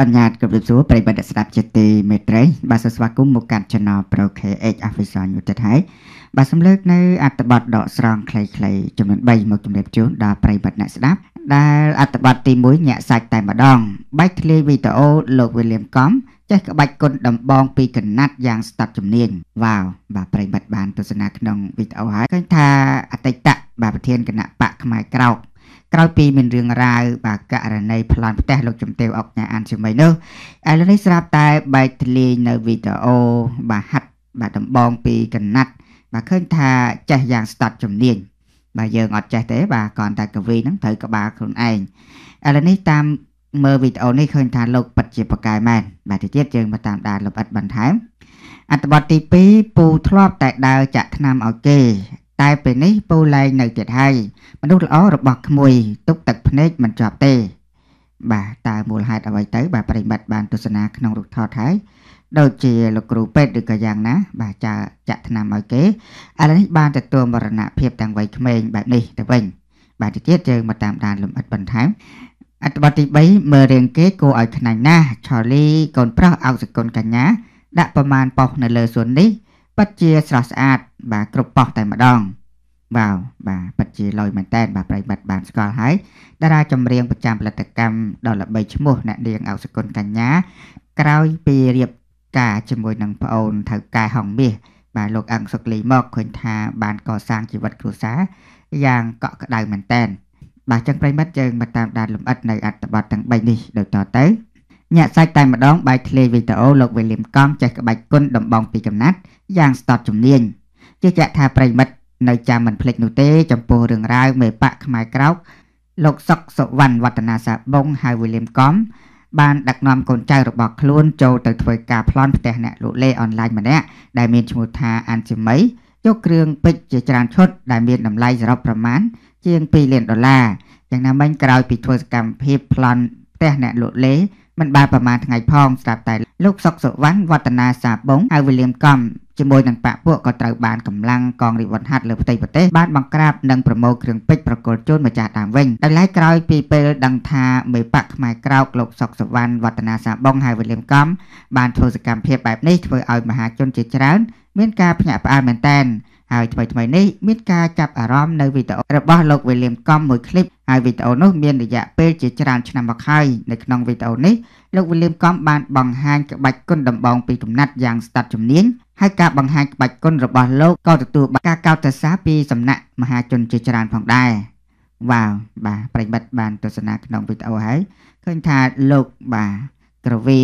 អនុញ្ញាតគំរាមសួរប្រិយមិត្តស្ដាប់ជាទីមេត្រី បាទសូមស្វាគមន៍មកកាន់ Channel Pro KH Official New ទៀតហើយបាទសំលើកនៅ អត្ថបទដកស្រង់ខ្លីៗចំនួន3មកជម្រាបជូនដល់ប្រិយមិត្តអ្នកស្ដាប់ដែលអត្ថបទទី1ញាក់សាច់តែម្ដងបែកធ្លាយវីដេអូលោកវិលៀមកំចេះក្បាច់គុណដំបងពីកណាត់យ៉ាងស្ទាត់ជំនាញវ៉ាវបាទប្រិយមិត្តបានទស្សនាក្នុងវីដេអូហើយឃើញថាអតីតបាទប្រធានគណៈបកផ្នែកក្រោកក្រោយពីមានរឿងរ៉ាវបាទករណីប្លន់ផ្ទះលោកជំទាវអុកញ៉ាអានជាមីនោះឥឡូវនេះស្រាប់តែបែកធ្លាយនៅវីដេអូបាទហាត់បាទដំបងពីកណាត់ បាទឃើញថាចេះយ៉ាងស្ដាត់ជំនាញបាទយើងអត់ចេះទេបាទគ្រាន់តែកវីហ្នឹងត្រូវក្បាលខ្លួនឯងឥឡូវនេះតាមមើលវីដេអូនេះឃើញថាលោកពិតជាប្រកែមែនបាទទៅទៀតយើងមកតាមដានលម្អិតបន្ថែមអត្ថបទទី2ពូធ្លាប់តែដើរចាក់ថ្នាំឲ្យគេតែពេលនេះពូលែងនៅទៀតហើយមនុស្សល្អរបស់ក្មួយទុកទឹកភ្នែកមិនជាប់ទេបាទតើមូលហេតុអ្វីទៅបាទប្រិមិត្តបានទស្សនាក្នុងរូបថតហើយដូចជាលោកគ្រូពេទ្យឬក៏យ៉ាងណា បាទចាចាក់ថ្នាំឲ្យគេឥឡូវនេះបានទទួលមរណភាពទាំងវ័យក្មេងបែបនេះទៅវិញ បាទទីទៀតយើងមកតាមដានលំអិតបន្ថែមអត្ថបទទី3មើលរឿងគេគួរឲ្យខ្នាញ់ណាស់ឆូលីកូនប្រុសអោកសកុនកញ្ញា ដាក់ប្រមាណប៉ោះនៅលើសួននេះពិតជាស្រស់ស្អាតបាទគ្រប់ប៉ោះតែម្ដងបាទបាទពិតជាលយមែនតើបាទប្រិបត្តិបានស្គាល់ហើយតារាចម្រៀងប្រចាំផលិតកម្មដ៏ល្បីឈ្មោះអ្នកនាងអសគុណកញ្ញាក្រោយពីរៀបការជាមួយនឹងប្អូនថៅកែហងមាសបាទលោកអង្គសុកលីមកឃើញថាបានកសាងជីវិតគ្រួសារយ៉ាងកក់ក្ដៅមែនតើបាទចឹងប្រិមិត្តយើងមកតាមដានលំអិតនៅអត្ថបទទាំង3នេះដូចតទៅញាក់សាច់តែម្ដងបាយធ្លាយវីដេអូលោកវិលៀមកង់ចេះក្បាច់គុណដំបងពីកំណាត់យ៉ាងស្ទាត់ជំនាញជាជាក់ថាប្រិមិត្តនៅចាំមិនភ្លេចនោះទេចំពោះរឿងរ៉ាវមេបកខ្មែរក្រោកលោកសុកសុវណ្ណវឌ្ឍនាសាបងហៅវិលៀមកង់បានដឹកនាំកូនចៅរបស់ខ្លួនចូលទៅធ្វើការប្លន់ផ្ទះអ្នកលក់លេអនឡាញម្នាក់ដែលមានឈ្មោះថាអានជាមីយកគ្រឿងពេជ្រជាច្រើនឈុតដែលមានតម្លៃសរុបប្រមាណជាង2លានដុល្លារយ៉ាងណាមិញក្រោយពីធ្វើសកម្មភាពប្លន់ផ្ទះអ្នកលក់លេមិនបានប្រមាណថ្ងៃផងស្រាប់តែលោកសុកសុវណ្ណវឌ្ឍនាសាបងហើយវិលៀមកំជាមួយនឹងបាក់ពួកក៏ត្រូវបានកម្លាំងកងរាជវណ្ណហាត់លើផ្ទៃប្រទេសបានបង្ក្រាបនិងប្រមូលគ្រឿងពេជ្រប្រកល់ជូនម្ចាស់តាមវិញដោយឡែកក្រោយពីពេលដឹងថាមេបាក់ខ្មែរក្រោកលោកសុកសវណ្ណវឌ្ឍនាសាបងហើយវិលៀមកំ បាន ធ្វើសកម្មភាពបែបនេះធ្វើឲ្យមហាជនជាច្រើនមានការភ្ញាក់ផ្អើលមែនទែនហើយថ្មីថ្មីនេះមានការចាប់អារម្មណ៍នៅវីដេអូរបស់លោកវិលៀមកំមួយឃ្លីបហើយវីដេអូនោះមានរយៈពេលជាច្រើនឆ្នាំមកហើយនៅក្នុងវីដេអូនេះលោកវិលៀមកំបានបង្ហាញក្បាច់គុណដំបងពីកំណាត់យ៉ាងស្ទាត់ជំនាញហើយការបង្ហាញក្បាច់គុណរបស់លោកក៏ទទួលបានការកោតសរសើរពីសំណាក់មហាជនជាច្រើនផងដែរវ៉ាវបាទប្រិមិត្តបានទស្សនាក្នុងវីដេអូហើយឃើញថាលោកបាទក្រវី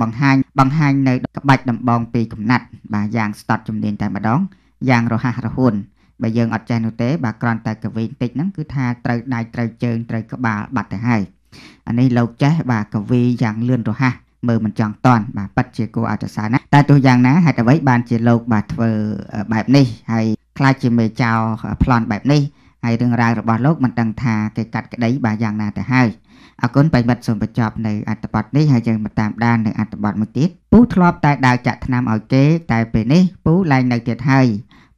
បង្ហាញបង្ហាញនៅក្បាច់ដំបង ពីកំណាត់ បាទយ៉ាងស្ដត់ជំនាញតែម្ដងយ៉ាងរហ័សរហួនបើយើងអត់ចេះនោះទេបាទគ្រាន់តែកវីបន្តិចហ្នឹងគឺថាត្រូវដៃត្រូវជើងត្រូវក្បាលបាត់ទៅហើយអានេះលោកចេះបាទកវីយ៉ាងលឿនរហ័សមើលមិនចង់តន់បាទប៉ັດជាគួរអត់សរសើរណាស់តែទោះយ៉ាងណាហេតុអ្វីបានជាលោកបាទធ្វើបែបនេះហើយខ្លាចជាមេចៅប្លន់បែបនេះហើយរឿងរ៉ាវរបស់លោកមិនដឹងថាគេកាត់ក្តីបាទយ៉ាងណាទៅហើយអរគុណបញ្ញាសូមបញ្ចប់នៅអត្ថបទនេះហើយយើងមកតាមដាននៅអត្ថបទមួយទៀតពូធ្លាប់តែដើរចាក់ថ្នាំឲ្យគេតែពេលនេះពូឡើងនៅទៀតហើយ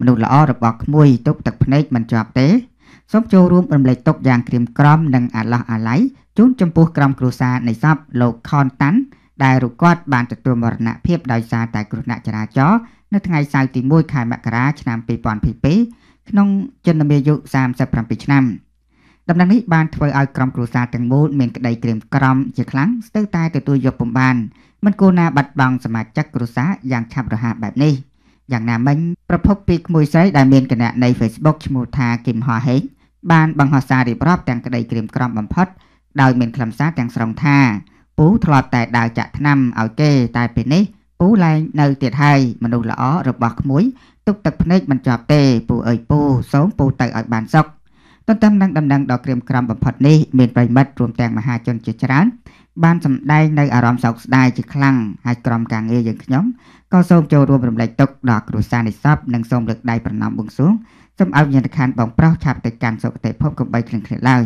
មនុស្សល្អរបស់ក្មួយទុកទឹកភ្នែកមិនជាប់ទេសូមចូលរួមរំលែកទុកយ៉ាងក្រៀមក្រំនិងអាឡោះអាល័យជូនចំពោះក្រុមគ្រួសារនៃសពលោកខនតាន់ដែលរូបគាត់បានទទួលមរណភាពដោយសារតែគ្រោះថ្នាក់ចរាចរណ៍នៅថ្ងៃសៅរ៍ទី1ខែមករាឆ្នាំ2022ក្នុងចិនមាយុ37ឆ្នាំ ដំណឹងនេះបានធ្វើឲ្យក្រុមគ្រួសារទាំងមូលមានក្តីក្រៀមក្រំជាខ្លាំងស្ទើរតែទទួលយកពុំបានមិនគួរណាបាត់បង់សមាជិកគ្រួសារយ៉ាងឆាប់រហ័សបែបនេះយ៉ាងណាមិញប្រភពពីក្មួយស្រីដែលមានគណនី Facebook ឈ្មោះថាគឹមហោហេងបានបង្ហោះសាររៀបរាប់ទាំងក្តីក្រៀមក្រំបំផុត ដោយមានខ្លឹមសារទាំងស្រុងថា ពូធ្លាប់តែដើរចាក់ថ្នាំឲ្យគេតែពេលនេះពូឡើងនៅទៀតហើយមនុស្សល្អរបស់ក្មួយទុកទឹកភ្នែកមិនជាប់ទេពូអើយពូសូមពូទៅឲ្យបានសុខទន្ទឹមនឹងដំណឹងដ៏ក្រៀមក្រំបំផុតនេះមានប្រិមិត្តរួមទាំងមហាជនជាច្រើន បានសម្ដែងនៅអារម្មណ៍សោកស្ដាយជាខ្លាំងហើយក្រុមការងារយើងខ្ញុំក៏សូមចូលរួមរំលែកទុក្ខដល់គ្រួសារនិស្សិតនិងសូមលើកដៃប្រណម្យបួងសួងសូមឲ្យវិញ្ញាណក្ខន្ធបងប្រុសឆាប់ទៅកាន់សុគតិភពកុំបីឃ្លៀងឃ្លាតឡើយ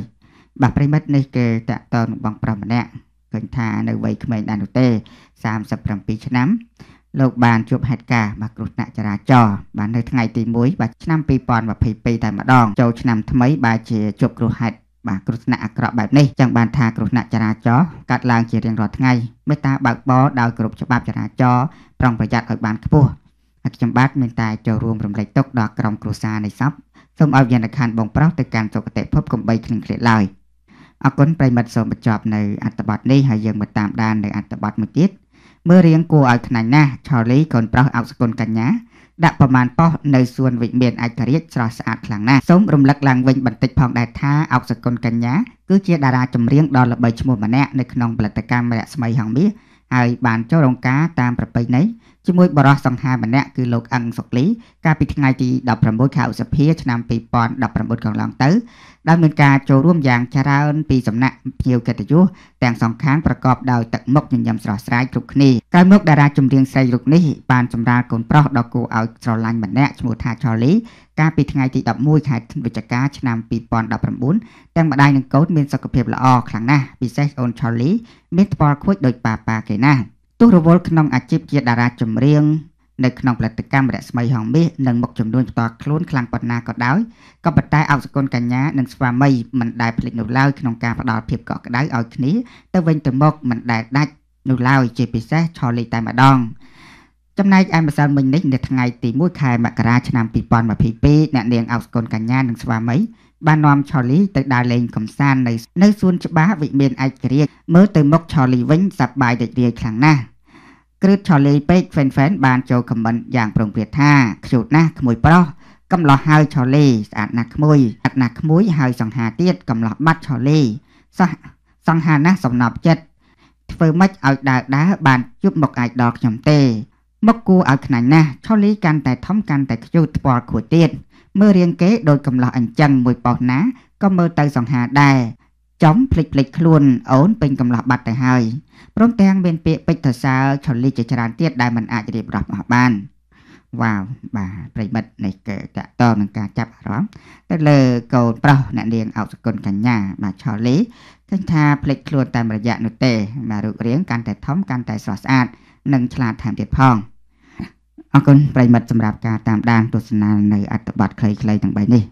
បាទប្រិមិត្តនេះគេតាក់តងនឹងបងប្រុសម្នាក់ឃើញថានៅវ័យក្មេងដែរនោះទេ37ឆ្នាំលោកបានជួបហេតុការណ៍បាទគ្រោះថ្នាក់ចរាចរណ៍បាទនៅថ្ងៃទី1បាទឆ្នាំ2022តែម្ដង ចូលឆ្នាំថ្មី បាទជាជួបគ្រោះហេតុបាទគ្រោះថ្នាក់អាក្រក់បែបនេះចឹងបានថាគ្រោះថ្នាក់ចរាចរណ៍កើតឡើងជារៀងរាល់ថ្ងៃមេត្តាបើកបរដោយគ្រប់ច្បាប់ចរាចរណ៍ប្រុងប្រយ័ត្នឲ្យបានខ្ពស់ហើយខ្ញុំបាទមានតែចូលរួមរំលែកទុកដល់ក្រុមគ្រួសារនៃសពសូមឲ្យវិញ្ញាណក្ខន្ធបងប្រុសទៅកាន់សុគតិភពកំបីគ្លៀងគ្លាតឡើយ។អរគុណប្រិមិត្តសូមបញ្ចប់នៅអត្ថបទនេះហើយយើងមកតាមដាននៅអត្ថបទមួយទៀតមើលរៀងគួរឲ្យខ្នាញ់ណាស់ឆូលីកូនប្រុសអកសគុណកញ្ញាដាក់ប្រមាណប៉ោះនៅសួនវិមានឯករាជ្យស្រស់ស្អាតខ្លាំងណាស់សូមរំលឹកឡើងវិញបន្តិចផងដែរថាអកសគុណកញ្ញាគឺជាតារាចម្រៀងដ៏ល្បីឈ្មោះម្នាក់នៅក្នុងផលិតកម្មរស្មីហងមាសហើយបានចូលរងការតាមប្រពៃណីជាមួយបរិះសង្ហាម្នាក់គឺលោកអឹងសុកលីកាលពីថ្ងៃទី16ខែឧសភាឆ្នាំ2019កន្លងទៅដែលមានការចូលរួមយ៉ាងច្រើនពីសំណាក់ភ្ញៀវកិត្តិយសទាំងសងខាងប្រកបដោយទឹកមុខញញឹមស្រស់ស្រាយគ្រប់គ្នាក្រោយមកតារាចម្រៀងស្រីរូបនេះបានចម្រើកូនប្រុសដ៏គួរឲ្យស្រឡាញ់ម្នាក់ឈ្មោះថាឆូលីកាលពីថ្ងៃទី11ខែវិច្ឆិកាឆ្នាំ2019ទាំងម្ដាយនិងកូនមានសុខភាពល្អខ្លាំងណាស់ពិសេសអូនឆូលីមានថ្ពាល់ខួចដោយប៉ាប៉ាគេណាស់ទស្សរវល់ក្នុងអាជីពជាតារាចម្រៀងនៅក្នុងផលិតកម្មរស្មីហងមាសនិងមុខចំនួនផ្ទាល់ខ្លួនខ្លាំងប៉ុណ្ណាក៏ដោយក៏ប៉ុន្តែអកសកុនកញ្ញានិងស្វាមីមិនដែលភ្លេចនោះឡើយក្នុងការផ្ដល់ភាពកក់ក្ដៅឲ្យគ្នាទៅវិញទៅមកមិនដែលដាច់នោះឡើយជាពិសេសឆលេខតែម្ដង ចំណែកឯម្សិលមិញនេះនៅថ្ងៃទី1ខែមករាឆ្នាំ2022អ្នកនាងអកសកុនកញ្ញានិងស្វាមីបាននាំឆលីទៅដើរលេងកំសាន្តនៅនៅសួនច្បារវិមានឯករាជ្យមើលទៅមុខឆលីវិញសប្បាយរីករាយខ្លាំងណាស់ក្រឹតឆលីពេកហ្វេនហ្វេនបានចូលខមមិនយ៉ាងប្រុងប្រៀបថាខ្ជូតណាស់ក្មួយប្រុសកំឡោះហើយឆលីស្អាតណាស់ក្មួយស្អាតណាស់ក្មួយហើយ សង្ហាទៀតកំឡោះបាត់ឆលីសោះសង្ហាណាស់សំណប់ចិត្តធ្វើម៉េចឲ្យដើរដើរបានជប់មកអាចដល់ខ្ញុំទេមកគួរឲ្យខ្នាញ់ណាស់ឆលីកាន់តែធំកាន់តែខ្ជូតថ្វល់ខួចទៀតមើលរៀងគេដូចកំឡោះអញ្ចឹងមួយប៉ោះណាក៏មើលទៅសង្ហាដែរចំភ្លេចភ្លេចខ្លួនអូនពេញកំឡោះបាត់ទៅហើយព្រមទាំងមានពាក្យពេចន៍សរសើរឆលីជាច្រើនទៀតដែលមិនអាចរៀបរាប់អស់បានវ៉ាវបាទប្រិមិត្តនេះគឺតកតនឹងការចាប់អារម្មណ៍ទៅលើកូនប្រុសអ្នកនាងអសគុណកញ្ញាបាទឆលីឃើញថាភ្លេចខ្លួនតាមរយៈនោះទេបាទរូបរាងកាន់តែធំកាន់តែស្រស់ស្អាតនិងឆ្លាតថែមទៀតផងអរគុណប្រិមិត្តសម្រាប់ការតាមដានទស្សនានៅអត្ថបទខ្លីៗទាំង3នេះ